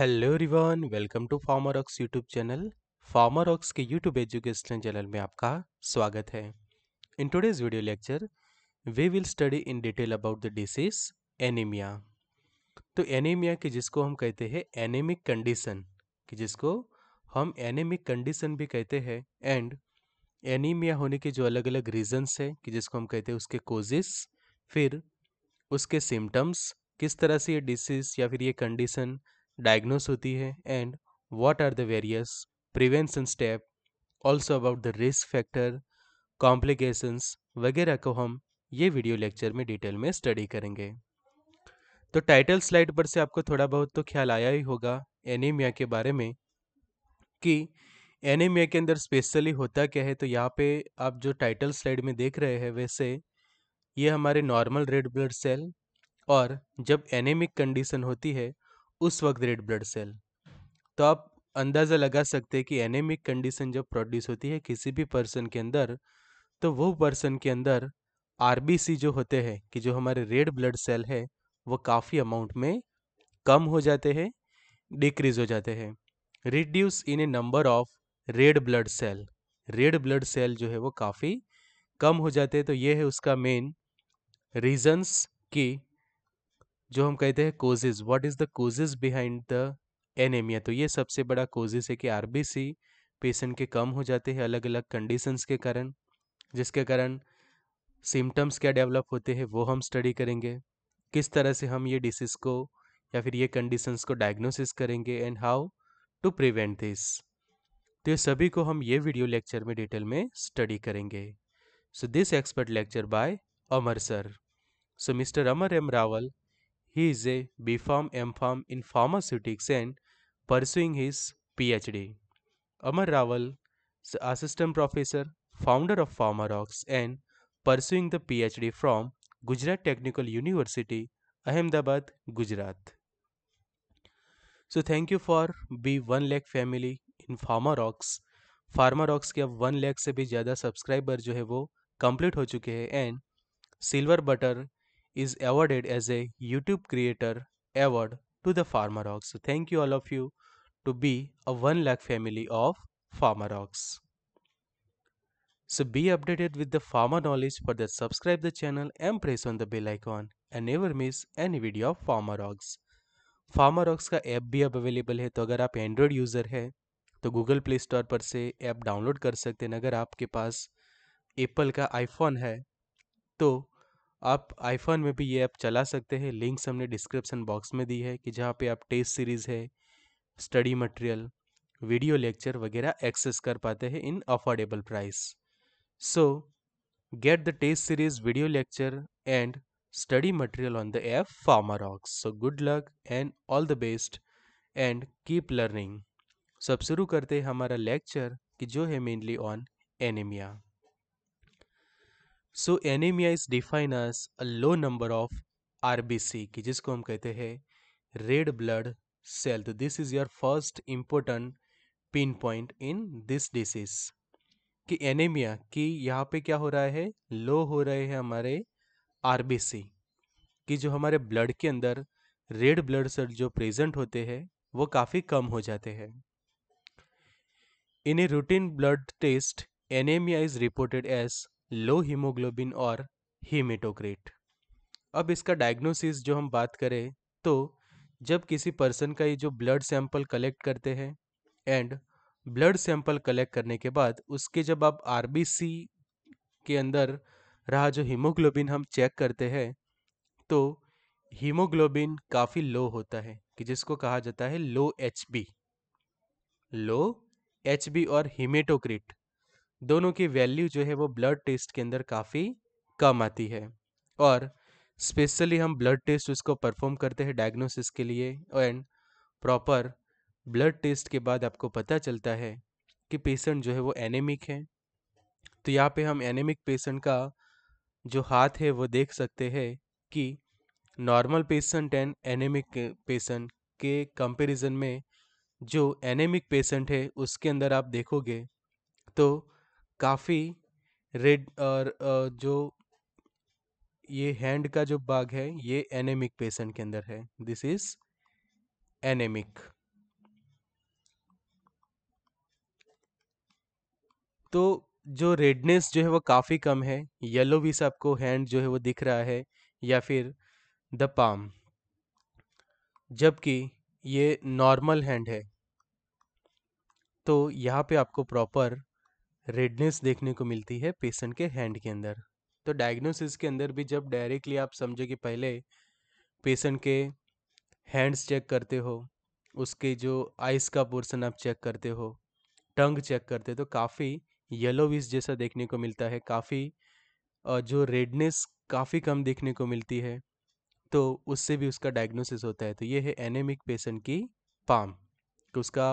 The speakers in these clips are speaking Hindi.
हेलो रिवान welcome to PharmaRox YouTube channel PharmaRox के यूट्यूब एजुकेशनल चैनल में आपका स्वागत है in today's video lecture we will study in detail about the disease anaemia तो एनीमिया की जिसको हम कहते हैं एनेमिक कंडीशन कि जिसको हम एनेमिक कंडीशन भी कहते हैं एंड एनीमिया होने के जो अलग अलग रीजन्स है कि जिसको हम कहते हैं उसके कोजेस फिर उसके सिम्टम्स किस तरह से ये डिसीज़ या फिर ये कंडीशन डायग्नोस होती है and what are the various prevention step also about the risk factor complications वगैरह को हम ये वीडियो लेक्चर में डिटेल में स्टडी करेंगे तो टाइटल स्लाइड पर से आपको थोड़ा बहुत तो ख्याल आया ही होगा एनीमिया के बारे में कि एनीमिया के अंदर स्पेशली होता क्या है तो यहाँ पे आप जो टाइटल स्लाइड में देख रहे हैं वैसे ये हमारे नॉर्मल रेड ब्लड सेल और जब एनेमिक कंडीशन होती है उस वक्त रेड ब्लड सेल तो आप अंदाज़ा लगा सकते हैं कि एनेमिक कंडीशन जब प्रोड्यूस होती है किसी भी पर्सन के अंदर तो वो पर्सन के अंदर आर जो होते हैं कि जो हमारे रेड ब्लड सेल है वो काफ़ी अमाउंट में कम हो जाते हैं डिक्रीज हो जाते हैं reduce in a number of red blood cell red blood cell जो है वो काफ़ी कम हो जाते हैं तो ये है उसका मेन रीजंस कि जो हम कहते हैं causes what is the causes behind the anaemia तो ये सबसे बड़ा कोजेज है कि आरबीसी पेशेंट के कम हो जाते हैं अलग अलग कंडीशंस के कारण जिसके कारण सिम्टम्स क्या डेवलप होते हैं वो हम स्टडी करेंगे किस तरह से हम ये डिसीज़ को या फिर ये कंडीशंस को डायग्नोसिस करेंगे and how to prevent this तो ये सभी को हम ये वीडियो लेक्चर में डिटेल में स्टडी करेंगे so this expert lecture by Amar sir so mister Amar M Rawal He is a BPharm MPharm in pharmaceutics and pursuing his PhD. Amar Rawal is assistant professor, founder of Pharmarox and pursuing the PhD from Gujarat Technical University, Ahmedabad, Gujarat. So thank you for be one lakh family in Pharmarox. Pharmarox के अब one lakh से भी ज़्यादा subscriber जो है वो complete हो चुके हैं and silver butter is awarded as a YouTube Creator Award to the Farmer Ox. So thank you all of you to be a 1 lakh family of Farmer Ox. So be updated with the farmer knowledge for that subscribe the channel and press on the bell icon and never miss any video of farmer ox. farmer Rox ka app bhi ab available hai to agar aap android user hai to google play store par se app download kar sakte hain agar aapke paas apple ka iphone hai तो आप आईफोन में भी ये ऐप चला सकते हैं लिंक्स हमने डिस्क्रिप्सन बॉक्स में दी है कि जहाँ पे आप टेस्ट सीरीज़ है स्टडी मटेरियल वीडियो लेक्चर वगैरह एक्सेस कर पाते हैं in affordable price so get the test series video lecture and study material on the app app PharmaRox. So good luck and all the best and keep learning सब शुरू करते हैं हमारा लेक्चर कि जो है mainly on anaemia so anaemia is define as a low number of R B C की जिसको हम कहते हैं रेड ब्लड सेल तो this is your first important pin point in this disease कि एनीमिया कि यहाँ पे क्या हो रहा है लो हो रहे हैं हमारे आर बी सी कि जो हमारे ब्लड के अंदर रेड ब्लड सेल जो प्रेजेंट होते हैं वो काफ़ी कम हो जाते हैं in a routine blood test anaemia is reported as low haemoglobin और हीमेटोक्रेट अब इसका डायग्नोसिस जो हम बात करें तो जब किसी पर्सन का ये जो ब्लड सैंपल कलेक्ट करते हैं एंड ब्लड सैंपल कलेक्ट करने के बाद उसके जब आप आर के अंदर रहा जो हीमोग्लोबिन हम चेक करते हैं तो हीमोग्लोबिन काफ़ी लो होता है कि जिसको कहा जाता है लो एच लो एच और हीमेटोक्रिट दोनों की वैल्यू जो है वो ब्लड टेस्ट के अंदर काफ़ी कम आती है और स्पेशली हम ब्लड टेस्ट उसको परफॉर्म करते हैं डायग्नोसिस के लिए एंड प्रॉपर ब्लड टेस्ट के बाद आपको पता चलता है कि पेशेंट जो है वो एनेमिक है तो यहाँ पे हम एनेमिक पेशेंट का जो हाथ है वो देख सकते हैं कि normal patient and anaemic patient के कंपैरिजन में जो एनेमिक पेशेंट है उसके अंदर आप देखोगे तो काफ़ी रेड और जो ये हैंड का जो बाग है ये एनेमिक पेशेंट के अंदर है दिस इज एनेमिक तो जो रेडनेस जो है वो काफ़ी कम है येलो भी से आपको हैंड जो है वो दिख रहा है या फिर द पाम जबकि ये नॉर्मल हैंड है तो यहाँ पे आपको प्रॉपर रेडनेस देखने को मिलती है पेशेंट के हैंड के अंदर तो डायग्नोसिस के अंदर भी जब डायरेक्टली आप समझो कि पहले पेशेंट के हैंड्स चेक करते हो उसके जो आइस का पोर्सन आप चेक करते हो टंग चेक करते हो तो काफ़ी येलो येलोविश जैसा देखने को मिलता है काफ़ी जो रेडनेस काफ़ी कम देखने को मिलती है तो उससे भी उसका डायग्नोसिस होता है तो ये है एनेमिक पेशेंट की पाम तो उसका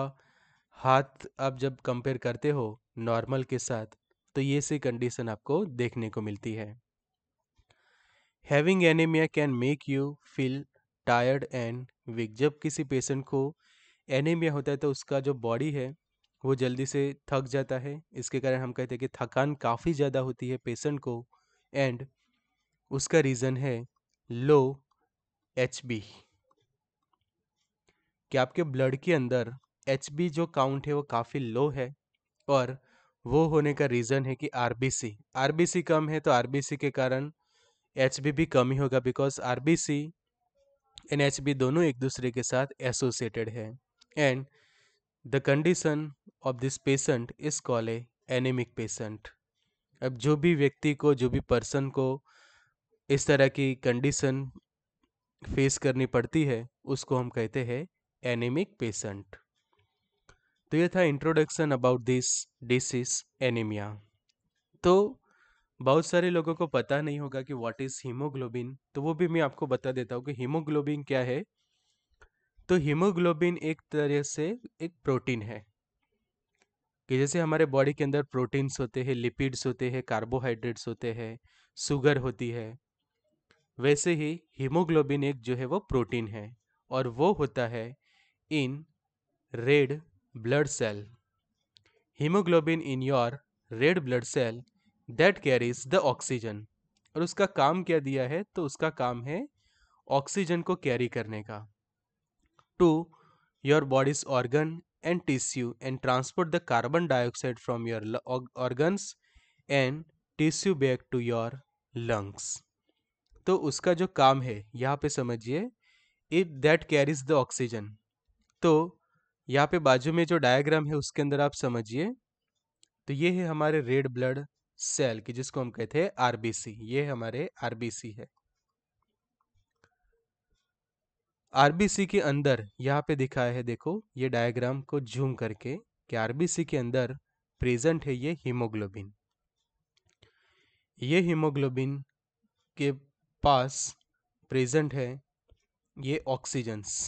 हाथ आप जब कंपेयर करते हो नॉर्मल के साथ तो ये सी कंडीशन आपको देखने को मिलती है having anaemia can make you feel tired and weak जब किसी पेशेंट को एनीमिया होता है तो उसका जो बॉडी है वो जल्दी से थक जाता है इसके कारण हम कहते हैं कि थकान काफ़ी ज़्यादा होती है पेशेंट को एंड उसका रीज़न है लो एच बी कि आपके ब्लड के अंदर एच जो काउंट है वो काफ़ी लो है और वो होने का रीज़न है कि आर सी कम है तो सी के कारण एच भी कम ही होगा because R B C and H दोनों एक दूसरे के साथ एसोसिएटेड है and the condition of this patient is call a anaemic patient अब जो भी व्यक्ति को जो भी पर्सन को इस तरह की कंडीशन फेस करनी पड़ती है उसको हम कहते हैं एनेमिक पेशेंट तो ये था introduction about this disease anaemia तो बहुत सारे लोगों को पता नहीं होगा कि व्हाट इज़ हीमोग्लोबिन तो वो भी मैं आपको बता देता हूँ कि हीमोग्लोबिन क्या है तो हीमोग्लोबिन एक तरह से एक प्रोटीन है कि जैसे हमारे बॉडी के अंदर प्रोटीन्स होते हैं लिपिड्स होते हैं कार्बोहाइड्रेट्स होते हैं शुगर होती है वैसे ही हीमोग्लोबिन एक जो है वो प्रोटीन है और वो होता है in red blood cell. Haemoglobin in your red blood cell that carries the oxygen और उसका काम क्या दिया है तो उसका काम है ऑक्सीजन को कैरी करने का to your body's organ and tissue and transport the carbon dioxide from your organs and tissue back to your lungs तो उसका जो काम है यहाँ पे समझिए it that carries the oxygen तो यहाँ पे बाजू में जो डायग्राम है उसके अंदर आप समझिए तो ये है हमारे रेड ब्लड सेल की जिसको हम कहते हैं आरबीसी ये हमारे आरबीसी है आरबीसी के अंदर यहाँ पे दिखाया है देखो ये डायग्राम को झूम करके कि आरबीसी के अंदर प्रेजेंट है ये हीमोग्लोबिन ये हीमोग्लोबिन के पास प्रेजेंट है ये ऑक्सीजन्स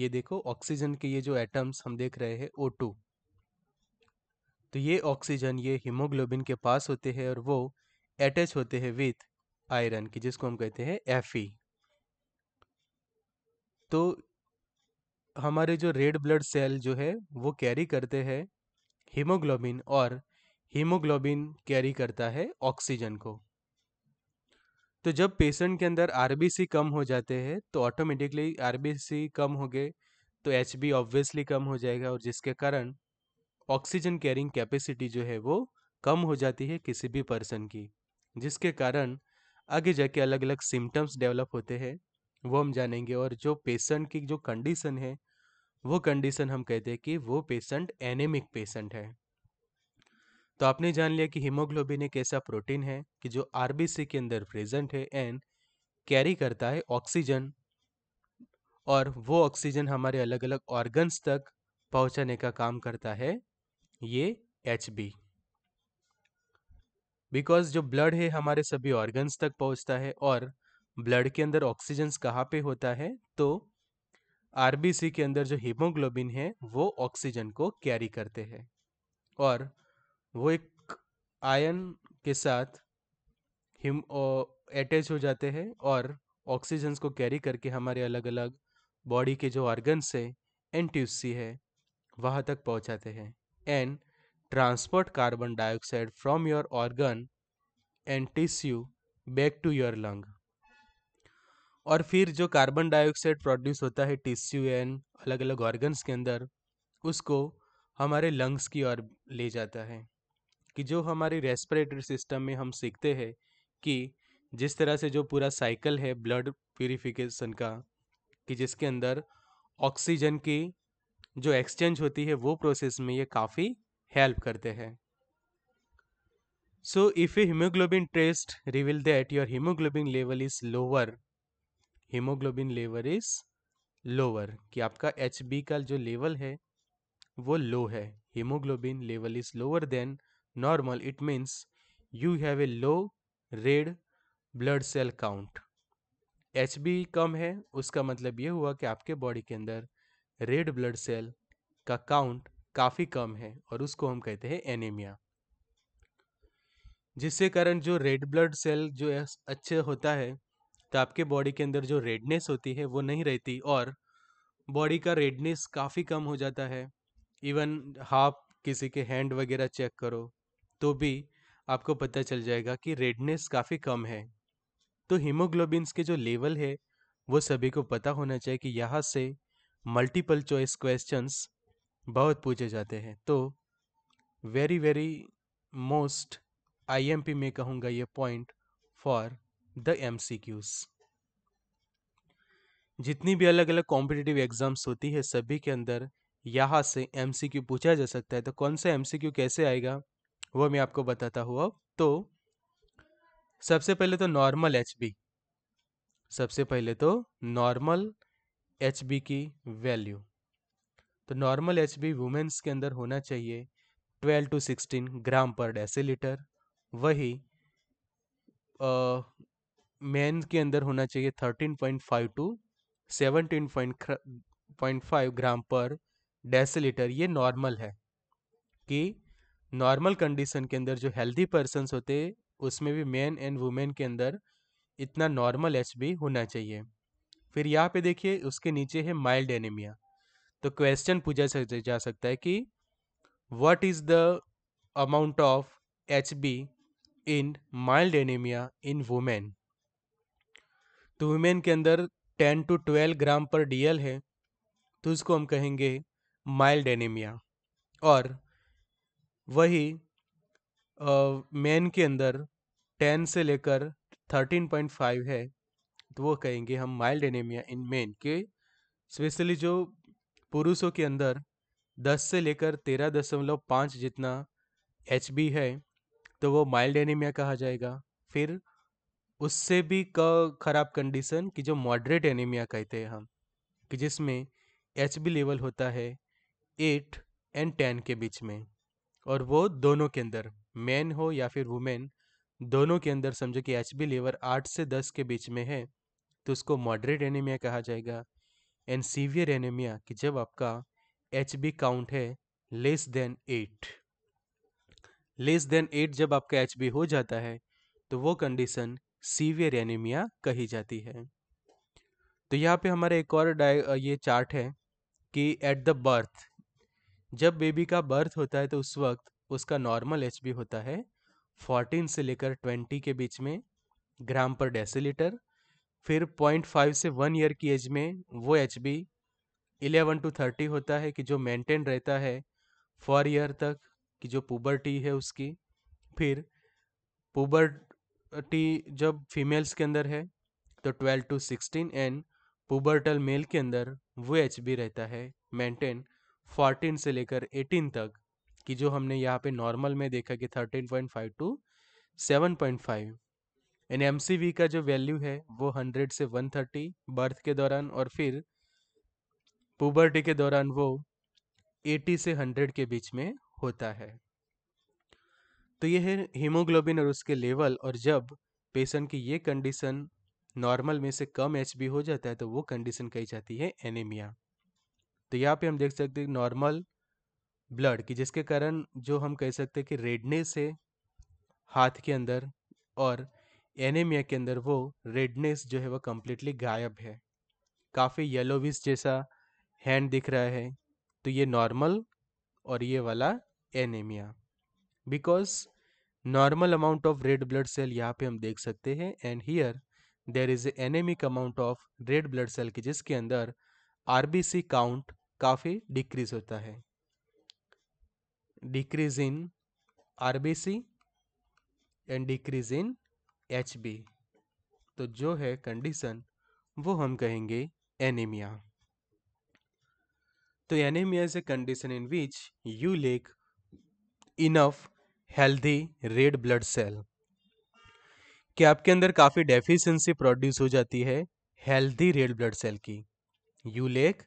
ये देखो ऑक्सीजन के ये जो एटम्स हम देख रहे हैं ओ टू तो ये ऑक्सीजन ये हीमोग्लोबिन के पास होते हैं और वो अटैच होते हैं विथ आयरन की जिसको हम कहते हैं एफ तो हमारे जो रेड ब्लड सेल जो है वो कैरी करते हैं हीमोग्लोबिन और हीमोग्लोबिन कैरी करता है ऑक्सीजन को तो जब पेशेंट के अंदर आर कम हो जाते हैं तो ऑटोमेटिकली आर कम हो गए तो एच बी ऑब्वियसली कम हो जाएगा और जिसके कारण ऑक्सीजन कैरिंग कैपेसिटी जो है वो कम हो जाती है किसी भी पर्सन की जिसके कारण आगे जाके अलग अलग सिम्टम्स डेवलप होते हैं वो हम जानेंगे और जो पेशेंट की जो कंडीशन है वो कंडीशन हम कहते हैं कि वो पेशेंट एनेमिक पेशेंट है तो आपने जान लिया कि हीमोग्लोबिन एक ऐसा प्रोटीन है कि जो आरबीसी के अंदर प्रेजेंट है एंड कैरी करता है ऑक्सीजन और वो ऑक्सीजन हमारे अलग अलग ऑर्गन्स तक पहुंचाने का काम करता है ये एच बी बिकॉज जो ब्लड है हमारे सभी ऑर्गन्स तक पहुंचता है और ब्लड के अंदर ऑक्सीजन कहाँ पे होता है तो आरबीसी के अंदर जो हीमोग्लोबिन है वो ऑक्सीजन को कैरी करते हैं और वो एक आयन के साथ हिम अटैच हो जाते हैं और ऑक्सीजन्स को कैरी करके हमारे अलग अलग बॉडी के जो ऑर्गन्स है एंड ट्यूसी है वहाँ तक पहुँचाते हैं and transport carbon dioxide from your organ and tissue back to your lung और फिर जो कार्बन डाइऑक्साइड प्रोड्यूस होता है टिश्यू एंड अलग अलग ऑर्गन्स के अंदर उसको हमारे लंग्स की ओर ले जाता है कि जो हमारी रेस्पिरेटरी सिस्टम में हम सीखते हैं कि जिस तरह से जो पूरा साइकिल है ब्लड प्योरीफिकेशन का कि जिसके अंदर ऑक्सीजन की जो एक्सचेंज होती है वो प्रोसेस में ये काफ़ी हेल्प करते हैं so if a haemoglobin test reveal that your haemoglobin level is lower haemoglobin level is lower कि आपका एच का जो लेवल है वो लो है haemoglobin level is lower than normal it means you have a low red blood cell count H B कम है उसका मतलब ये हुआ कि आपके बॉडी के अंदर रेड ब्लड सेल का काउंट काफ़ी कम है और उसको हम कहते हैं एनीमिया जिससे कारण जो रेड ब्लड सेल जो अच्छे होता है तो आपके बॉडी के अंदर जो रेडनेस होती है वो नहीं रहती और बॉडी का रेडनेस काफ़ी कम हो जाता है इवन हाफ किसी के हैंड वगैरह चेक करो तो भी आपको पता चल जाएगा कि रेडनेस काफ़ी कम है तो हीमोग्लोबिन्स के जो लेवल है वो सभी को पता होना चाहिए कि यहाँ से मल्टीपल चॉइस क्वेश्चंस बहुत पूछे जाते हैं तो वेरी वेरी मोस्ट आईएमपी में कहूँगा ये पॉइंट फॉर द एमसीक्यूज जितनी भी अलग अलग कॉम्पिटिटिव एग्जाम्स होती है सभी के अंदर यहाँ से एमसीक्यू पूछा जा सकता है तो कौन सा एमसीक्यू कैसे आएगा वो मैं आपको बताता हुआ तो सबसे पहले तो नॉर्मल एच सबसे पहले तो नॉर्मल एच की वैल्यू तो नॉर्मल एच बी वुमेन्स के अंदर होना चाहिए 12 टू 16 ग्राम पर डेसीलीटर वही मैन के अंदर होना चाहिए 13.5 टू 17.5 ग्राम पर डेसीलीटर ये नॉर्मल है कि नॉर्मल कंडीशन के अंदर जो हेल्दी पर्सनस होते उसमें भी मैन एंड वुमेन के अंदर इतना नॉर्मल एच होना चाहिए फिर यहाँ पे देखिए उसके नीचे है माइल्ड एनीमिया तो क्वेश्चन पूछा जा सकता है कि what is the amount of H B in mild anaemia in women तो वुमेन के अंदर टेन टू ट्वेल्व ग्राम पर डीएल है तो उसको हम कहेंगे माइल्ड एनीमिया और वही मेन के अंदर टेन से लेकर थर्टीन पॉइंट फाइव है तो वो कहेंगे हम माइल्ड एनीमिया इन मेन के स्पेशली जो पुरुषों के अंदर दस से लेकर तेरह दशमलव पाँच जितना एच है तो वो माइल्ड एनीमिया कहा जाएगा फिर उससे भी क खराब कंडीशन कि जो मॉडरेट एनीमिया कहते हैं हम कि जिसमें एच लेवल होता है एट एंड टेन के बीच में और वो दोनों के अंदर मैन हो या फिर वुमेन दोनों के अंदर समझो कि एच बी लेवर आठ से दस के बीच में है तो उसको मॉडरेट एनीमिया कहा जाएगा एंड सीवियर एनीमिया कि जब आपका एच बी काउंट है less than eight less than eight जब आपका एच बी हो जाता है तो वो कंडीशन सीवियर एनीमिया कही जाती है तो यहाँ पे हमारा एक और ये चार्ट है कि एट द बर्थ जब बेबी का बर्थ होता है तो उस वक्त उसका नॉर्मल एच होता है 14 से लेकर 20 के बीच में ग्राम पर डेसीलीटर फिर 0.5 से 1 ईयर की एज में वो H B eleven to thirty होता है कि जो मेंटेन रहता है फॉर ईयर तक कि जो पुबर्टी है उसकी फिर पुबर्टी जब फीमेल्स के अंदर है तो twelve to sixteen and pubertal male के अंदर वो एच बी रहता है मेंटेन फोर्टीन से लेकर एटीन तक कि जो हमने यहाँ पे नॉर्मल में देखा कि thirteen point five to seven point five यानी एम सी वी का जो वैल्यू है वो हंड्रेड से वन थर्टी बर्थ के दौरान और फिर पुबर्टी के दौरान वो एटी से हंड्रेड के बीच में होता है तो ये है हीमोग्लोबिन और उसके लेवल और जब पेशेंट की ये कंडीशन नॉर्मल में से कम एच हो जाता है तो वो कंडीशन कही जाती है एनीमिया तो यहाँ पे हम देख सकते हैं नॉर्मल ब्लड की जिसके कारण जो हम कह सकते हैं कि रेडनेस है हाथ के अंदर और एनेमिया के अंदर वो रेडनेस जो है वह कम्प्लीटली गायब है काफ़ी येलोविस जैसा हैंड दिख रहा है तो ये नॉर्मल और ये वाला anaemia because normal amount of red blood cell यहाँ पे हम देख सकते हैं and here there is anaemic amount of red blood cell की जिसके अंदर आर बी सी काउंट काफ़ी डिक्रीज होता है decrease in RBC and decrease in H B तो जो है कंडीशन वो हम कहेंगे एनीमिया तो anaemia is a condition in which you lack enough healthy red blood cell कि आपके अंदर काफ़ी डेफिशिएंसी प्रोड्यूस हो जाती है हेल्दी रेड ब्लड सेल की you lack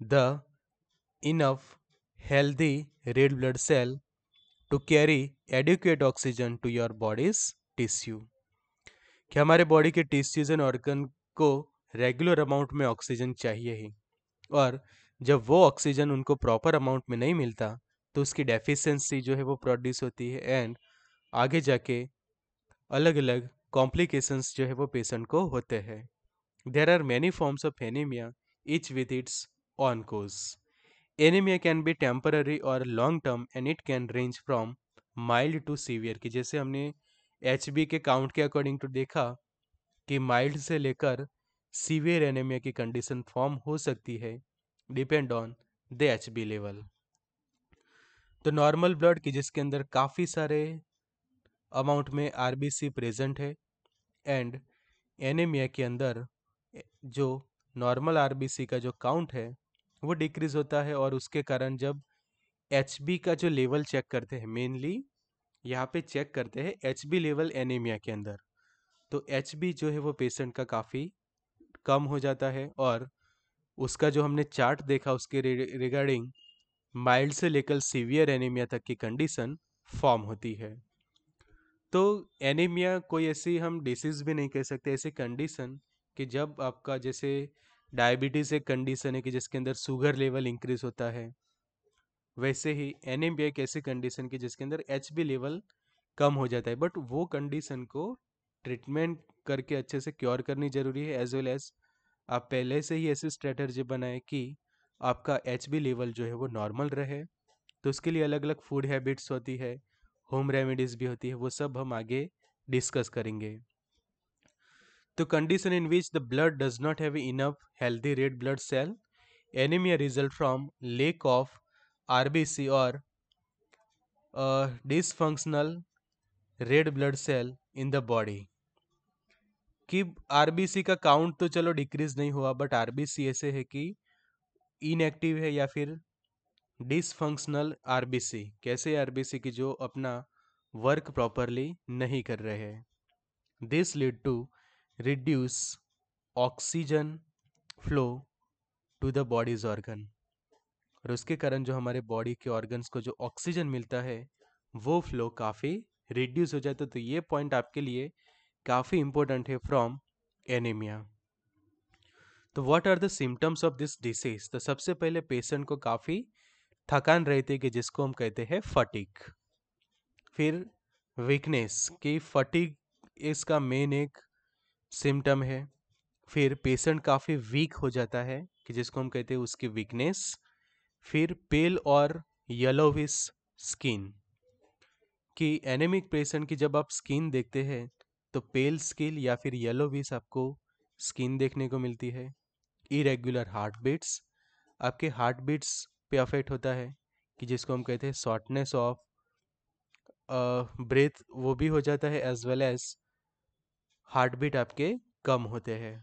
the enough healthy red blood cell to carry adequate oxygen to your body's tissue कि हमारे बॉडी के टिश्यूज एंड ऑर्गन को रेगुलर अमाउंट में ऑक्सीजन चाहिए ही और जब वो ऑक्सीजन उनको प्रॉपर अमाउंट में नहीं मिलता तो उसकी डेफिशिएंसी जो है वो प्रोड्यूस होती है एंड आगे जाके अलग अलग कॉम्प्लिकेशंस जो है वो पेशेंट को होते हैं there are many forms of anaemia each with its own course. Anemia can be temporary और long term and it can range from mild to severe की जैसे हमने एच के काउंट के अकॉर्डिंग टू देखा कि माइल्ड से लेकर सीवियर एनेमिया की कंडीशन फॉर्म हो सकती है depend on the H level तो नॉर्मल ब्लड की जिसके अंदर काफ़ी सारे अमाउंट में आर प्रेजेंट है एंड एनेमिया के अंदर जो नॉर्मल आर का जो काउंट है वो डिक्रीज होता है और उसके कारण जब एच का जो लेवल चेक करते हैं मेनली यहाँ पे चेक करते हैं एच लेवल एनीमिया के अंदर तो एच जो है वो पेशेंट का काफ़ी कम हो जाता है और उसका जो हमने चार्ट देखा उसके रिगार्डिंग माइल्ड से लेकर सीवियर एनीमिया तक की कंडीशन फॉर्म होती है तो एनीमिया कोई ऐसी हम डिसीज़ भी नहीं कह सकते ऐसी कंडीशन कि जब आपका जैसे डायबिटीज़ एक कंडीशन है कि जिसके अंदर शुगर लेवल इंक्रीज होता है वैसे ही एन एक ऐसी कंडीशन की जिसके अंदर एच लेवल कम हो जाता है बट वो कंडीशन को ट्रीटमेंट करके अच्छे से क्योर करनी जरूरी है एज वेल एज आप पहले से ही ऐसी स्ट्रेटर्जी बनाएं कि आपका एच लेवल जो है वो नॉर्मल रहे तो उसके लिए अलग अलग फूड हैबिट्स होती है होम रेमेडीज़ भी होती है वो सब हम आगे डिस्कस करेंगे the condition in which the blood does not have enough healthy red blood cell anemia result from lack of rbc or uh, dysfunctional red blood cell in the body कि आरबीसी का काउंट तो चलो डिक्रीज नहीं हुआ बट आरबीसी ऐसे है कि इनएक्टिव है या फिर डिसफंक्शनल आरबीसी कैसे आरबीसी की जो अपना वर्क प्रॉपरली नहीं कर रहे हैं this lead to reduce oxygen flow to the body's organ और उसके कारण जो हमारे बॉडी के ऑर्गन्स को जो ऑक्सीजन मिलता है वो फ्लो काफ़ी रिड्यूस हो जाता है तो ये पॉइंट आपके लिए काफ़ी इंपॉर्टेंट है फ्रॉम एनीमिया तो what are the symptoms of this disease तो सबसे पहले पेशेंट को काफ़ी थकान रहती है कि जिसको हम कहते हैं फटिक फिर वीकनेस कि फटिक इसका मेन एक सिम्टम है फिर पेशेंट काफ़ी वीक हो जाता है कि जिसको हम कहते हैं उसकी वीकनेस फिर पेल और येलोविस स्किन कि एनेमिक पेशेंट की जब आप स्किन देखते हैं तो पेल स्किन या फिर येलोविस आपको स्किन देखने को मिलती है इरेगुलर हार्ट बीट्स आपके हार्ट बीट्स पे अफेक्ट होता है कि जिसको हम कहते हैं शॉर्टनेस ऑफ ब्रेथ वो भी हो जाता है as well as heart beat आपके कम होते हैं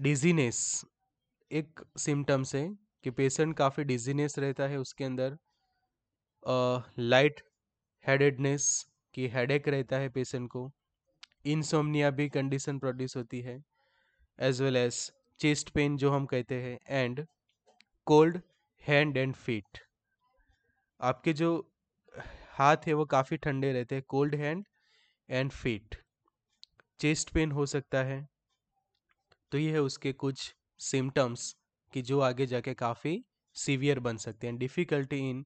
डिजीनेस एक सिम्टम्स है कि पेशेंट काफ़ी डिजीनेस रहता है उसके अंदर लाइट हेडेडनेस की हेडेक रहता है पेशेंट को इनसोमनिया भी कंडीशन प्रोड्यूस होती है as well as chest pain जो हम कहते हैं and cold hand and feet आपके जो हाथ है वो काफ़ी ठंडे रहते हैं cold hand and feet chest pain हो सकता है तो ये है उसके कुछ सिम्टम्स कि जो आगे जाके काफ़ी सीवियर बन सकते हैं डिफ़िकल्टी इन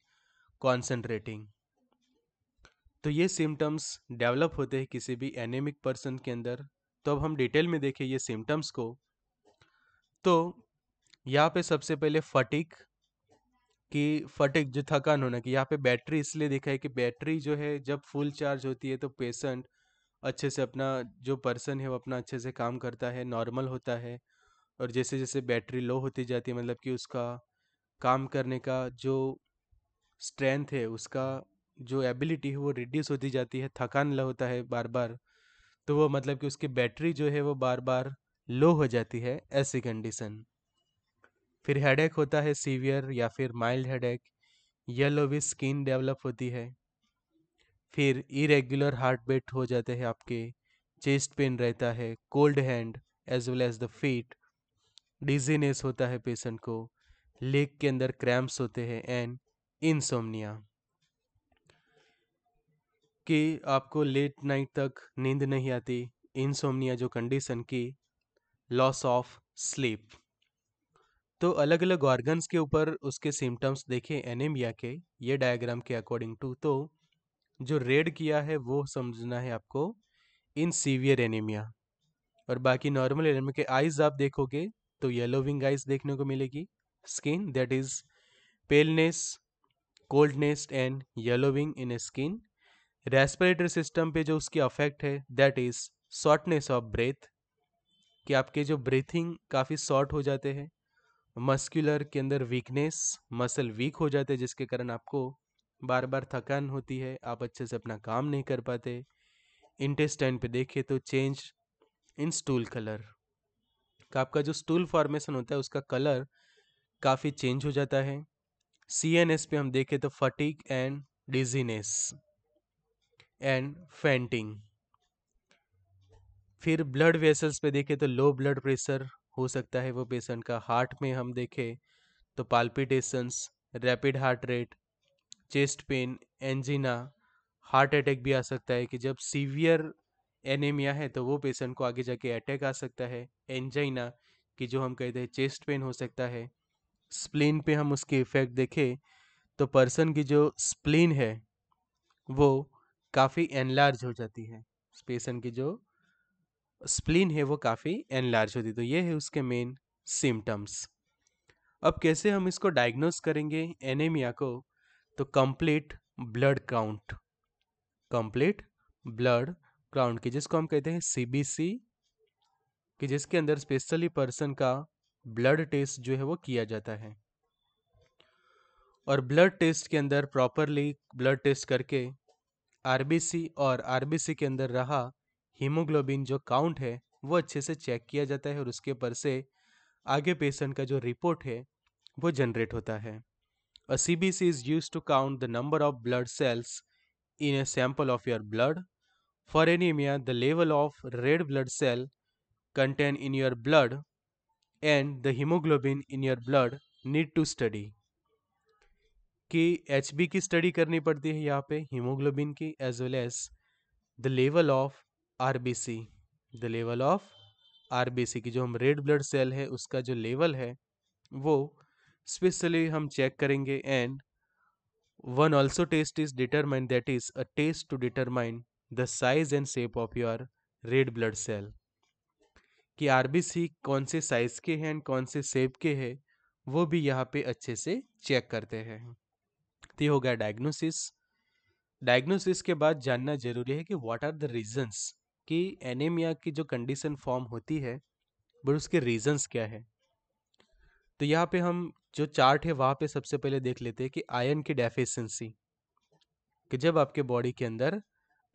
कॉन्सेंट्रेटिंग तो ये सिम्टम्स डेवलप होते हैं किसी भी एनेमिक पर्सन के अंदर तो अब हम डिटेल में देखें ये सिम्टम्स को तो यहाँ पे सबसे पहले फटिक कि फटिक जो थकान होना कि यहाँ पे बैटरी इसलिए देखा है कि बैटरी जो है जब फुल चार्ज होती है तो पेशेंट अच्छे से अपना जो पर्सन है वो अपना अच्छे से काम करता है नॉर्मल होता है और जैसे जैसे बैटरी लो होती जाती है मतलब कि उसका काम करने का जो स्ट्रेंथ है उसका जो एबिलिटी है वो रिड्यूस होती जाती है थकान ल होता है बार बार तो वो मतलब कि उसकी बैटरी जो है वो बार बार लो हो जाती है ऐसी कंडीशन फिर हेडेक होता है सीवियर या फिर माइल्ड हेडेक येलो भी स्किन डेवलप होती है फिर इरेगुलर हार्ट बीट हो जाते हैं आपके चेस्ट पेन रहता है cold hand as well as the feet dizziness होता है पेशेंट को लेग के अंदर क्रैम्प्स होते हैं एंड इंसोमनिया कि आपको लेट नाइट तक नींद नहीं आती इंसोमनिया जो कंडीशन की लॉस ऑफ स्लीप तो अलग अलग ऑर्गन्स के ऊपर उसके सिम्टम्स देखे एनीमिया के ये डायग्राम के अकॉर्डिंग टू तो जो रेड किया है वो समझना है आपको इन सीवियर एनीमिया और बाकी नॉर्मल एनीमिया के आइज़ आप देखोगे तो येलो विंग आइज़ देखने को मिलेगी skin that is paleness coldness and yellowing in skin respiratory system पे जो उसकी अफेक्ट है that is shortness of breath कि आपके जो ब्रीथिंग काफ़ी शॉर्ट हो जाते हैं मस्कुलर के अंदर वीकनेस मसल वीक हो जाते हैं जिसके कारण आपको बार बार थकान होती है आप अच्छे से अपना काम नहीं कर पाते इंटेस्टाइन पे देखें तो चेंज इन स्टूल कलर का आपका जो स्टूल फॉर्मेशन होता है उसका कलर काफ़ी चेंज हो जाता है सी एन एस पे हम देखें तो fatigue and dizziness and fainting फिर ब्लड वेसल्स पे देखें तो लो ब्लड प्रेशर हो सकता है वो पेशेंट का हार्ट में हम देखें तो palpitations rapid heart rate chest pain angina heart attack भी आ सकता है कि जब सीवियर एनेमिया है तो वो पेशेंट को आगे जाके अटैक आ सकता है एंजाइना कि जो हम कहते हैं चेस्ट पेन हो सकता है स्प्लेन पे हम उसके इफ़ेक्ट देखें तो पर्सन की जो स्प्लेन है वो काफ़ी एनलार्ज हो जाती है पेशेंट की जो स्प्लीन है वो काफ़ी एनलार्ज होती है तो ये है उसके मेन सिम्टम्स अब कैसे हम इसको डायग्नोस करेंगे एनेमिया को तो complete blood count complete blood count की जिसको हम कहते हैं सीबीसी कि जिसके अंदर स्पेशली पर्सन का ब्लड टेस्ट जो है वो किया जाता है और ब्लड टेस्ट के अंदर प्रॉपरली ब्लड टेस्ट करके आरबीसी और आरबीसी के अंदर रहा हीमोग्लोबिन जो काउंट है वो अच्छे से चेक किया जाता है और उसके ऊपर से आगे पेशेंट का जो रिपोर्ट है वो जनरेट होता है A CBC is used to count the number of blood cells in a sample of your blood. For anemia, the level of red blood cell contained in your blood and the hemoglobin in your blood need to study. कि एच बी की स्टडी करनी पड़ती है यहाँ पे हीमोग्लोबिन की as well as the level of R B C the level of R B C की जो हम रेड ब्लड सेल है उसका जो लेवल है वो स्पेशली हम चेक करेंगे and one also test is determined that is a test to determine the size and shape of your red blood cell कि आरबीसी कौन से साइज के हैं एंड कौन से शेप के हैं वो भी यहाँ पे अच्छे से चेक करते हैं तो ये हो गया डायग्नोसिस डायग्नोसिस के बाद जानना जरूरी है कि वॉट आर द रीजन्स कि एनेमिया की जो कंडीशन फॉर्म होती है बट उसके रीजन्स क्या है तो यहाँ पे हम जो चार्ट है वहाँ पे सबसे पहले देख लेते हैं कि आयरन की डेफिशिएंसी कि जब आपके बॉडी के अंदर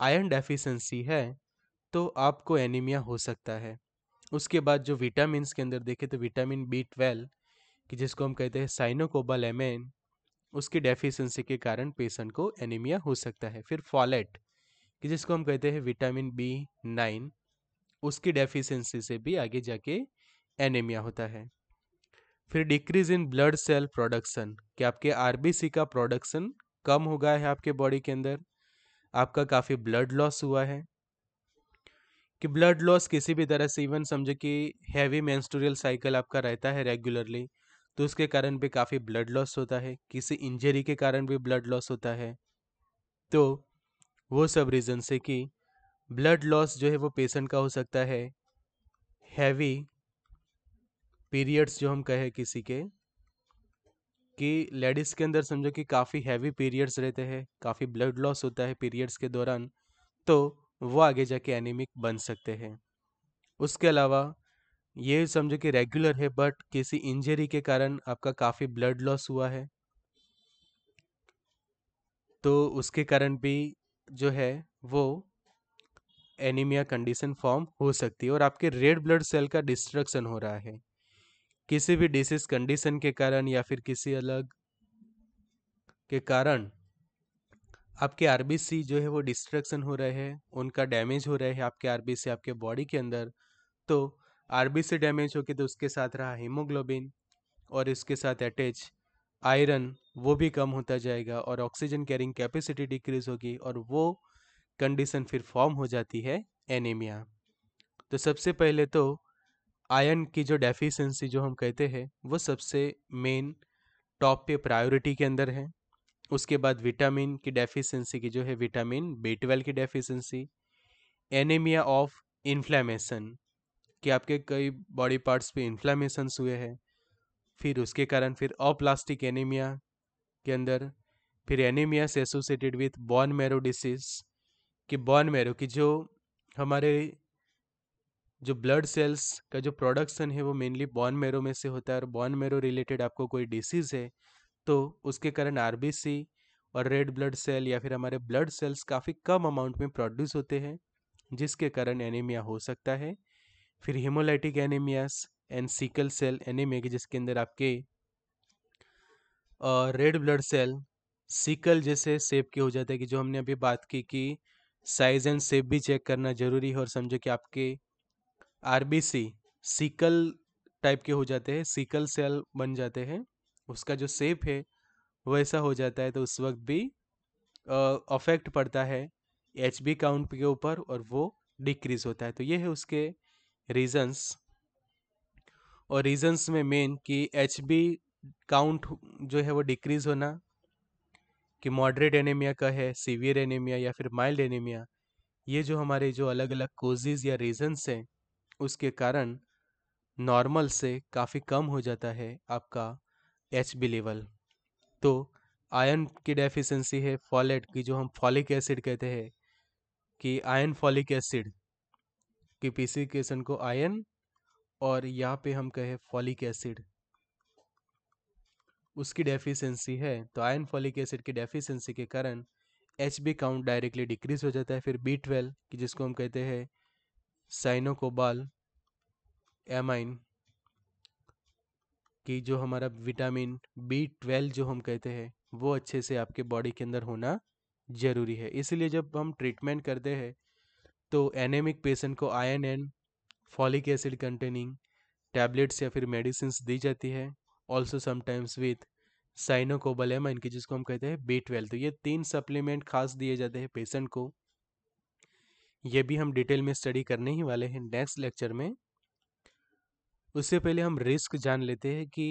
आयन डेफिशिएंसी है तो आपको एनीमिया हो सकता है उसके बाद जो विटामिन के अंदर देखें तो विटामिन बी ट्वेल्व कि जिसको हम कहते हैं साइनोकोबालेमेन उसकी डेफिशिएंसी के कारण पेशेंट को एनीमिया हो सकता है फिर फॉलेट कि जिसको हम कहते हैं विटामिन बी नाइन उसकी डेफिशिएंसी से भी आगे जाके एनीमिया होता है फिर decrease in blood cell production कि आपके आरबीसी का प्रोडक्शन कम हो गया है आपके बॉडी के अंदर आपका काफ़ी ब्लड लॉस हुआ है कि ब्लड लॉस किसी भी तरह से इवन समझो कि हैवी मैंस्टोरियल साइकिल आपका रहता है रेगुलरली तो उसके कारण भी काफ़ी ब्लड लॉस होता है किसी इंजरी के कारण भी ब्लड लॉस होता है तो वो सब रीज़न से कि ब्लड लॉस जो है वो पेशेंट का हो सकता है हैवी पीरियड्स जो हम कहे किसी के कि लेडीज़ के अंदर समझो कि काफ़ी हैवी पीरियड्स रहते हैं काफ़ी ब्लड लॉस होता है पीरियड्स के दौरान तो वो आगे जाके एनीमिक बन सकते हैं उसके अलावा ये समझो कि रेगुलर है बट किसी इंजरी के कारण आपका काफ़ी ब्लड लॉस हुआ है तो उसके कारण भी जो है वो एनीमिया कंडीशन फॉर्म हो सकती है और आपके रेड ब्लड सेल का डिस्ट्रक्शन हो रहा है किसी भी डिसीज कंडीशन के कारण या फिर किसी अलग के कारण आपके आरबीसी जो है वो डिस्ट्रक्शन हो रहे हैं उनका डैमेज हो रहे हैं आपके आरबीसी आपके बॉडी के अंदर तो आरबीसी डैमेज होके तो उसके साथ रहा हीमोग्लोबिन और इसके साथ अटैच आयरन वो भी कम होता जाएगा और ऑक्सीजन कैरिंग कैपेसिटी डिक्रीज होगी और वो कंडीशन फिर फॉर्म हो जाती है एनीमिया तो सबसे पहले तो आयन की जो डेफिशिएंसी जो हम कहते हैं वो सबसे मेन टॉप पे प्रायोरिटी के अंदर है उसके बाद विटामिन की डेफिशिएंसी की जो है विटामिन बी ट्वेल्व की डेफिशिएंसी एनीमिया ऑफ इन्फ्लेमेशन कि आपके कई बॉडी पार्ट्स पे इन्फ्लामेशंस हुए हैं फिर उसके कारण फिर अप्लास्टिक एनीमिया के अंदर फिर एनीमिया से associated with bone marrow disease कि बॉन मैरो की जो हमारे जो ब्लड सेल्स का जो प्रोडक्शन है वो मेनली बॉन मेरो में से होता है और बॉन मेरो रिलेटेड आपको कोई डिसीज़ है तो उसके कारण आर और रेड ब्लड सेल या फिर हमारे ब्लड सेल्स काफ़ी कम अमाउंट में प्रोड्यूस होते हैं जिसके कारण एनीमिया हो सकता है फिर haemolytic anaemias and sickle cell anaemia जिसके अंदर आपके रेड ब्लड सेल सिकल जैसे सेप के हो जाते हैं कि जो हमने अभी बात की कि साइज एंड सेप भी चेक करना ज़रूरी है और समझो कि आपके आरबीसी सिकल टाइप के हो जाते हैं सिकल सेल बन जाते हैं उसका जो सेप है वैसा हो जाता है तो उस वक्त भी अफेक्ट पड़ता है एच बी काउंट के ऊपर और वो डिक्रीज होता है तो ये है उसके रीजंस और रीजंस में मेन कि एच बी काउंट जो है वो डिक्रीज होना कि मॉडरेट एनीमिया का है सीवियर एनीमिया या फिर माइल्ड एनीमिया ये जो हमारे जो अलग अलग कोजेज या रीजन्स हैं उसके कारण नॉर्मल से काफ़ी कम हो जाता है आपका एच बी लेवल तो आयन की डेफिशिएंसी है फॉलेट की जो हम फॉलिक एसिड कहते हैं कि आयन फॉलिक एसिड की पीसीकेशन को आयन और यहाँ पे हम कहे फॉलिक एसिड उसकी डेफिशिएंसी है तो आयन फॉलिक एसिड की डेफिशिएंसी के कारण H B count directly decrease हो जाता है फिर बी ट्वेल्व जिसको हम कहते हैं साइनोकोबाल एमाइन की जो हमारा विटामिन बी ट्वेल्व जो हम कहते हैं वो अच्छे से आपके बॉडी के अंदर होना ज़रूरी है इसलिए जब हम ट्रीटमेंट करते हैं तो एनेमिक पेशेंट को iron and folic acid containing tablets या फिर मेडिसिन दी जाती है ऑल्सो समटाइम्स विथ एमाइन की जिसको हम कहते हैं बी ट्वेल्व तो ये तीन सप्लीमेंट खास दिए जाते हैं पेशेंट को ये भी हम डिटेल में स्टडी करने ही वाले हैं नेक्स्ट लेक्चर में उससे पहले हम रिस्क जान लेते हैं कि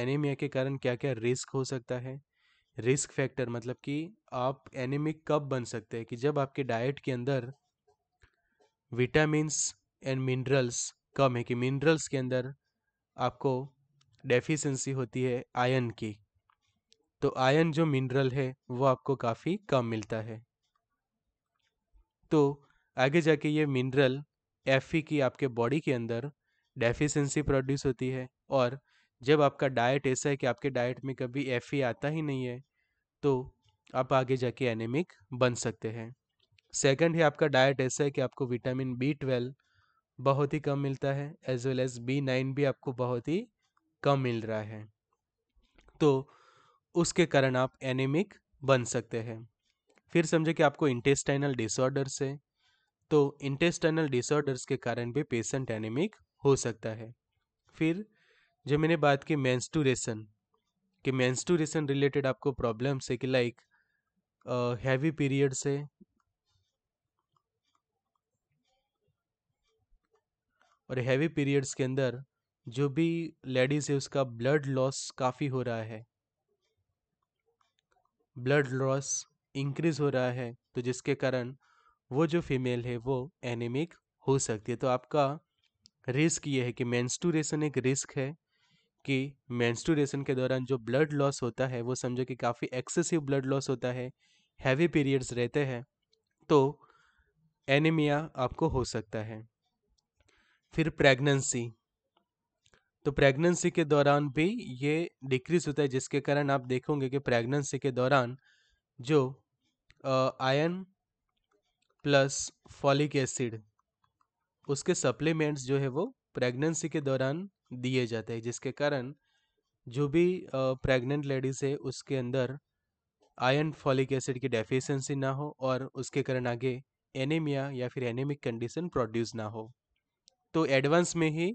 एनीमिया के कारण क्या क्या रिस्क हो सकता है रिस्क फैक्टर मतलब कि आप एनीमिक कब बन सकते हैं कि जब आपके डाइट के अंदर विटामिन्स एंड मिनरल्स कम है कि मिनरल्स के अंदर आपको डेफिशिएंसी होती है आयन की तो आयन जो मिनरल है वो आपको काफ़ी कम मिलता है तो आगे जाके ये मिनरल एफ की आपके बॉडी के अंदर डेफिशिएंसी प्रोड्यूस होती है और जब आपका डाइट ऐसा है कि आपके डाइट में कभी एफ आता ही नहीं है तो आप आगे जाके एनेमिक बन सकते हैं सेकंड है आपका डाइट ऐसा है कि आपको विटामिन बी ट्वेल्व बहुत ही कम मिलता है as well as B nine भी आपको बहुत ही कम मिल रहा है तो उसके कारण आप एनेमिक बन सकते हैं फिर समझे कि आपको इंटेस्टाइनल डिसऑर्डर से तो इंटेस्टाइनल डिसऑर्डर्स के कारण भी पेशेंट एनेमिक हो सकता है फिर जो मैंने बात की मैंस्टूरेशन कि मैंस्टूरेशन रिलेटेड आपको प्रॉब्लम्स है कि लाइक हैवी पीरियड से और हैवी पीरियड्स के अंदर जो भी लेडीज़ है उसका ब्लड लॉस काफ़ी हो रहा है ब्लड लॉस इंक्रीज हो रहा है तो जिसके कारण वो जो फीमेल है वो एनेमिक हो सकती है तो आपका रिस्क ये है कि मैंस्टूरेशन एक रिस्क है कि मैंस्टूरेशन के दौरान जो ब्लड लॉस होता है वो समझो कि काफ़ी एक्सेसिव ब्लड लॉस होता है हैवी पीरियड्स रहते हैं तो एनीमिया आपको हो सकता है फिर प्रेगनेंसी तो प्रेगनेंसी के दौरान भी ये डिक्रीज होता है जिसके कारण आप देखोगे कि प्रेगनेंसी के दौरान जो आयन प्लस फॉलिक एसिड उसके सप्लीमेंट्स जो है वो प्रेगनेंसी के दौरान दिए जाते हैं जिसके कारण जो भी प्रेग्नेंट लेडीज़ है उसके अंदर आयरन फॉलिक एसिड की डेफिशिएंसी ना हो और उसके कारण आगे एनीमिया या फिर एनीमिक कंडीशन प्रोड्यूस ना हो तो एडवांस में ही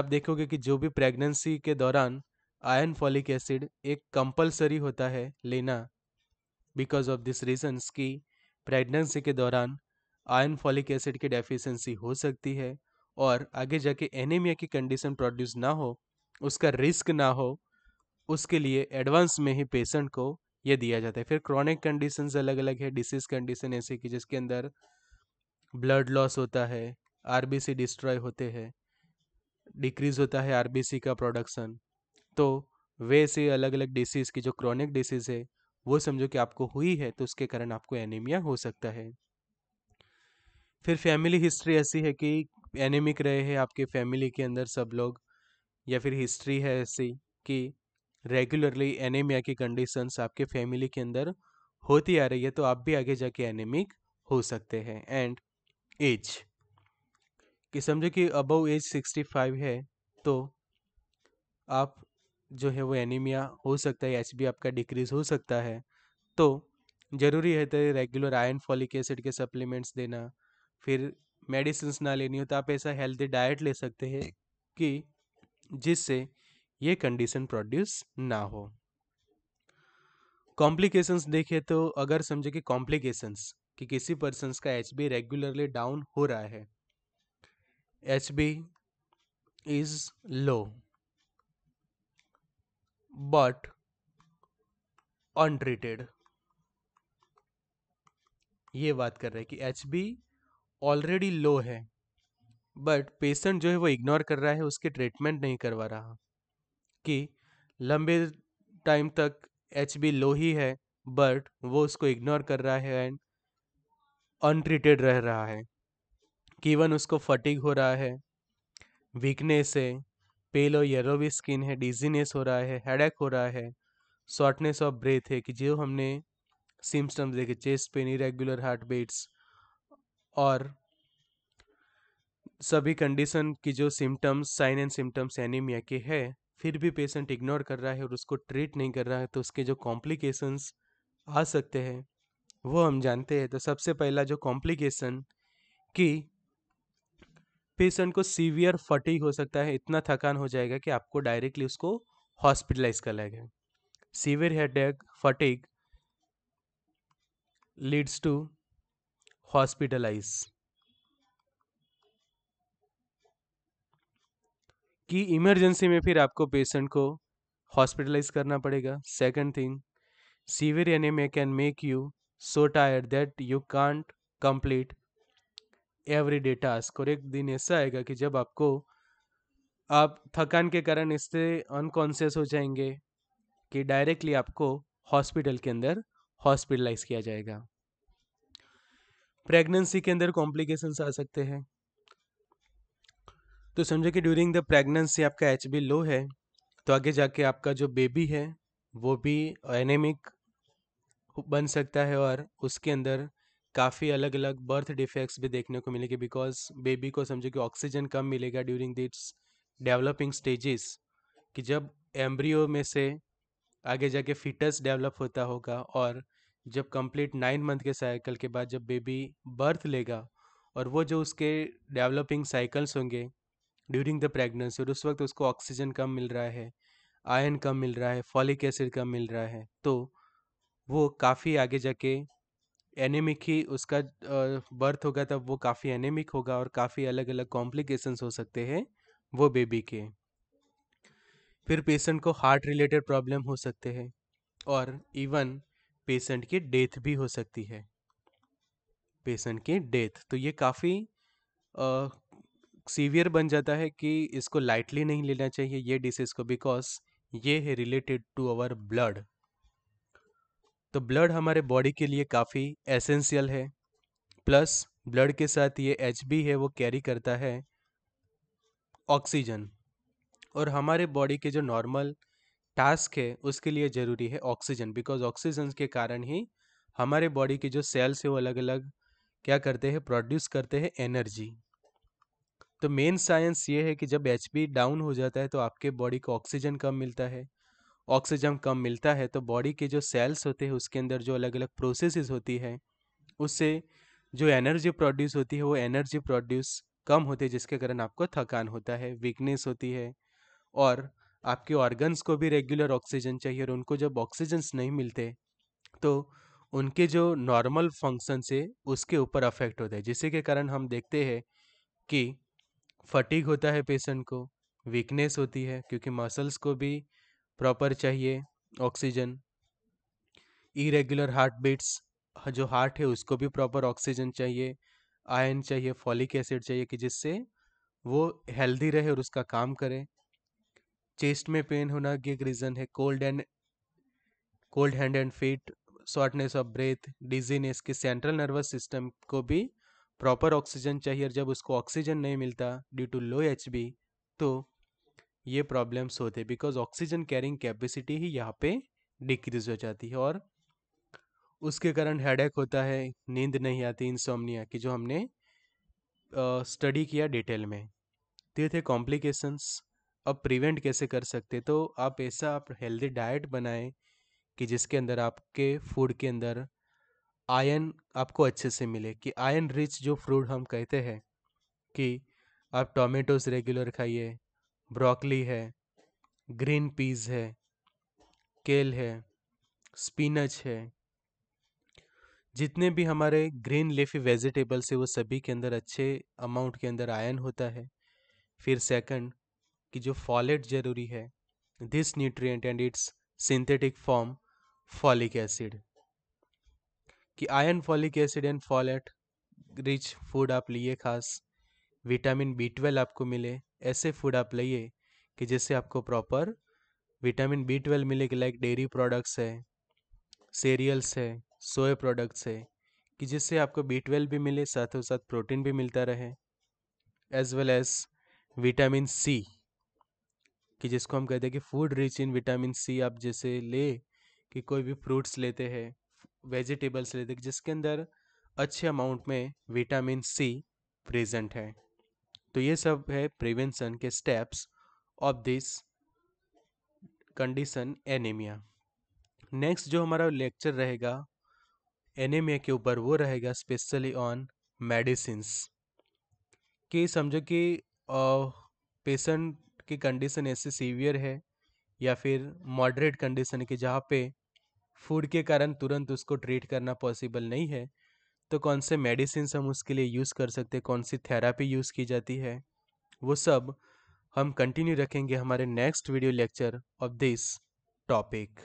आप देखोगे कि जो भी प्रेगनेंसी के दौरान आयरन फॉलिक एसिड एक कंपलसरी होता है लेना बिकॉज ऑफ दिस रीजन्स की प्रेगनेंसी के दौरान आयन फॉलिक एसिड की डेफिशिएंसी हो सकती है और आगे जाके एनीमिया की कंडीशन प्रोड्यूस ना हो उसका रिस्क ना हो उसके लिए एडवांस में ही पेशेंट को यह दिया जाता है फिर क्रॉनिक कंडीशन अलग अलग है डिसीज कंडीशन ऐसे कि जिसके अंदर ब्लड लॉस होता है आर डिस्ट्रॉय होते हैं डिक्रीज होता है आर का प्रोडक्शन तो वे से अलग अलग डिसीज़ की जो क्रॉनिक डिसीज़ है वो समझो कि आपको हुई है तो उसके कारण आपको एनीमिया हो सकता है फिर फैमिली हिस्ट्री ऐसी है कि एनेमिक रहे हैं आपके फैमिली के अंदर सब लोग या फिर हिस्ट्री है ऐसी कि रेगुलरली एनीमिया की कंडीशंस आपके फैमिली के अंदर होती आ रही है तो आप भी आगे जाके एनेमिक हो सकते हैं एंड एज कि समझो कि अबव एज सिक्सटी फाइव है तो आप जो है वो एनीमिया हो सकता है एच बी आपका डिक्रीज हो सकता है तो ज़रूरी है तो रेगुलर आयरन फॉलिक एसिड के सप्लीमेंट्स देना फिर मेडिसिन ना लेनी हो तो आप ऐसा हेल्दी डाइट ले सकते हैं कि जिससे ये कंडीशन प्रोड्यूस ना हो कॉम्प्लिकेशंस देखें तो अगर समझे कि कॉम्प्लिकेशंस कि किसी पर्सन का एच बी रेगुलरली डाउन हो रहा है H B is low but untreated ये बात कर रहे हैं कि एच बी ऑलरेडी लो है बट पेशेंट जो है वो इग्नोर कर रहा है उसके ट्रीटमेंट नहीं करवा रहा कि लंबे टाइम तक एच बी लो ही है बट वो उसको इग्नोर कर रहा है एंड अनट्रीटेड रह रहा है कीवन उसको फटिक हो रहा है वीकनेस है पेल और भी स्किन है डिजीनेस हो रहा है हेडेक हो रहा है शॉर्टनेस ऑफ ब्रेथ है कि जो हमने सिम्टम्स देखे chest pain irregular heart beats और सभी कंडीशन की जो symptoms sign and symptoms anaemia के है फिर भी पेशेंट इग्नोर कर रहा है और उसको ट्रीट नहीं कर रहा है तो उसके जो कॉम्प्लिकेशंस आ सकते हैं वो हम जानते हैं तो सबसे पहला जो कॉम्प्लिकेशन कि पेशेंट को सीवियर फटी हो सकता है इतना थकान हो जाएगा कि आपको डायरेक्टली उसको हॉस्पिटलाइज कर लेंगे severe head headache fatigue leads to hospitalise कि इमरजेंसी में फिर आपको पेशेंट को हॉस्पिटलाइज करना पड़ेगा second thing severe anaemia can make you so tired that you can't complete every day task और एक दिन ऐसा आएगा कि जब आपको आप थकान के कारण इससे अनकॉन्सियस हो जाएंगे कि डायरेक्टली आपको हॉस्पिटल के अंदर हॉस्पिटलाइज किया जाएगा प्रेगनेंसी के अंदर कॉम्प्लिकेशन आ सकते हैं तो समझो कि ड्यूरिंग द प्रेगनेंसी आपका एच बी लो है तो आगे जाके आपका जो बेबी है वो भी एनेमिक बन सकता है और उसके अंदर काफ़ी अलग अलग बर्थ डिफेक्ट्स भी देखने को मिलेंगे बिकॉज बेबी को समझो कि ऑक्सीजन कम मिलेगा ड्यूरिंग दिट्स डेवलपिंग स्टेजेस कि जब एम्ब्रियो में से आगे जाके फिटस डेवलप होता होगा और जब कंप्लीट नाइन मंथ के साइकिल के बाद जब बेबी बर्थ लेगा और वो जो उसके डेवलपिंग साइकिल्स होंगे ड्यूरिंग द प्रेगनेंसी और उस वक्त उसको ऑक्सीजन कम मिल रहा है आयन कम मिल रहा है फॉलिक एसिड कम मिल रहा है तो वो काफ़ी आगे जाके एनेमिक ही उसका बर्थ होगा तब वो काफ़ी एनेमिक होगा और काफ़ी अलग अलग कॉम्प्लिकेशंस हो सकते हैं वो बेबी के फिर पेशेंट को हार्ट रिलेटेड प्रॉब्लम हो सकते हैं और इवन पेशेंट की डेथ भी हो सकती है पेशेंट की डेथ तो ये काफ़ी सीवियर बन जाता है कि इसको लाइटली नहीं लेना चाहिए ये डिसीज़ को बिकॉज ये है रिलेटेड टू आवर ब्लड तो ब्लड हमारे बॉडी के लिए काफ़ी एसेंशियल है प्लस ब्लड के साथ ये एच है वो कैरी करता है ऑक्सीजन और हमारे बॉडी के जो नॉर्मल टास्क है उसके लिए ज़रूरी है ऑक्सीजन बिकॉज ऑक्सीजन के कारण ही हमारे बॉडी के जो सेल्स है वो अलग अलग क्या करते हैं प्रोड्यूस करते हैं एनर्जी तो मेन साइंस ये है कि जब एच डाउन हो जाता है तो आपके बॉडी को ऑक्सीजन कम मिलता है ऑक्सीजन कम मिलता है तो बॉडी के जो सेल्स होते हैं उसके अंदर जो अलग अलग प्रोसेसेस होती है उससे जो एनर्जी प्रोड्यूस होती है वो एनर्जी प्रोड्यूस कम होते जिसके कारण आपको थकान होता है वीकनेस होती है और आपके ऑर्गन्स को भी रेगुलर ऑक्सीजन चाहिए और उनको जब ऑक्सीजन्स नहीं मिलते तो उनके जो नॉर्मल फंक्शन से उसके ऊपर अफेक्ट होता है जिसके के कारण हम देखते हैं कि फटीक होता है पेशेंट को वीकनेस होती है क्योंकि मसल्स को भी प्रॉपर चाहिए ऑक्सीजन इरेगुलर हार्ट बीट्स जो हार्ट है उसको भी प्रॉपर ऑक्सीजन चाहिए आयन चाहिए फॉलिक एसिड चाहिए कि जिससे वो हेल्दी रहे और उसका काम करे चेस्ट में पेन होना एक रीज़न है cold and cold hand and feet shortness of breath dizziness के सेंट्रल नर्वस सिस्टम को भी प्रॉपर ऑक्सीजन चाहिए और जब उसको ऑक्सीजन नहीं मिलता ड्यू टू लो एच तो ये प्रॉब्लम्स होते हैं बिकॉज ऑक्सीजन कैरिंग कैपेसिटी ही यहाँ पे डिक्रीज हो जाती है और उसके कारण हेडेक होता है नींद नहीं आती इंसोमनिया की जो हमने स्टडी किया डिटेल में तो ये थे कॉम्प्लिकेशंस अब प्रिवेंट कैसे कर सकते तो आप ऐसा आप हेल्दी डाइट बनाएं कि जिसके अंदर आपके फूड के अंदर आयन आपको अच्छे से मिले कि आयन रिच जो फ्रूट हम कहते हैं कि आप टोमेटोज रेगुलर खाइए ब्रोकली है ग्रीन पीज है केल है स्पिनच है जितने भी हमारे ग्रीन लीफी वेजिटेबल्स है वो सभी के अंदर अच्छे अमाउंट के अंदर आयन होता है फिर सेकंड कि जो फॉलेट जरूरी है this nutrient and its synthetic form folic acid कि iron folic acid and folate rich food आप लिए खास विटामिन बी ट्वेल्व आपको मिले ऐसे फूड आप लाइए कि जिससे आपको प्रॉपर विटामिन बी ट्वेल्व मिले कि लाइक डेयरी प्रोडक्ट्स है सीरियल्स है सोए प्रोडक्ट्स है कि जिससे आपको बी ट्वेल्व भी मिले साथ साथ प्रोटीन भी मिलता रहे as well as vitamin C कि जिसको हम कहते हैं कि food rich in vitamin C आप जैसे ले कि कोई भी फ्रूट्स लेते हैं वेजिटेबल्स लेते हैं जिसके अंदर अच्छे अमाउंट में विटामिन सी प्रेजेंट है तो ये सब है प्रिवेंशन के steps of this condition anaemia next जो हमारा लेक्चर रहेगा एनीमिया के ऊपर वो रहेगा स्पेशली ऑन मेडिसिन कि समझो कि पेशेंट की कंडीशन ऐसे सीवियर है या फिर मॉडरेट कंडीशन की जहाँ पे फूड के कारण तुरंत उसको ट्रीट करना पॉसिबल नहीं है तो कौन से मेडिसिन हम उसके लिए यूज़ कर सकते हैं कौन सी थेरापी यूज़ की जाती है वो सब हम कंटिन्यू रखेंगे हमारे next video lecture of this topic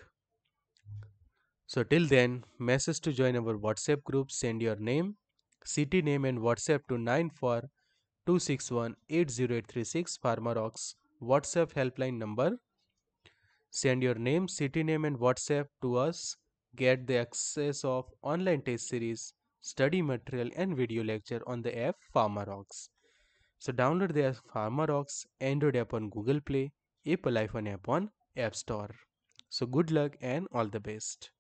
so till then message to join our WhatsApp group send your name city name and WhatsApp to nine four two six one eight zero eight three six Pharmarox WhatsApp helpline number send your name city name and WhatsApp to us get the access of online test series study material and video lecture on the app PharmaRox. So download the app PharmaRox Android app on Google Play, Apple iPhone app on App Store. So good luck and all the best.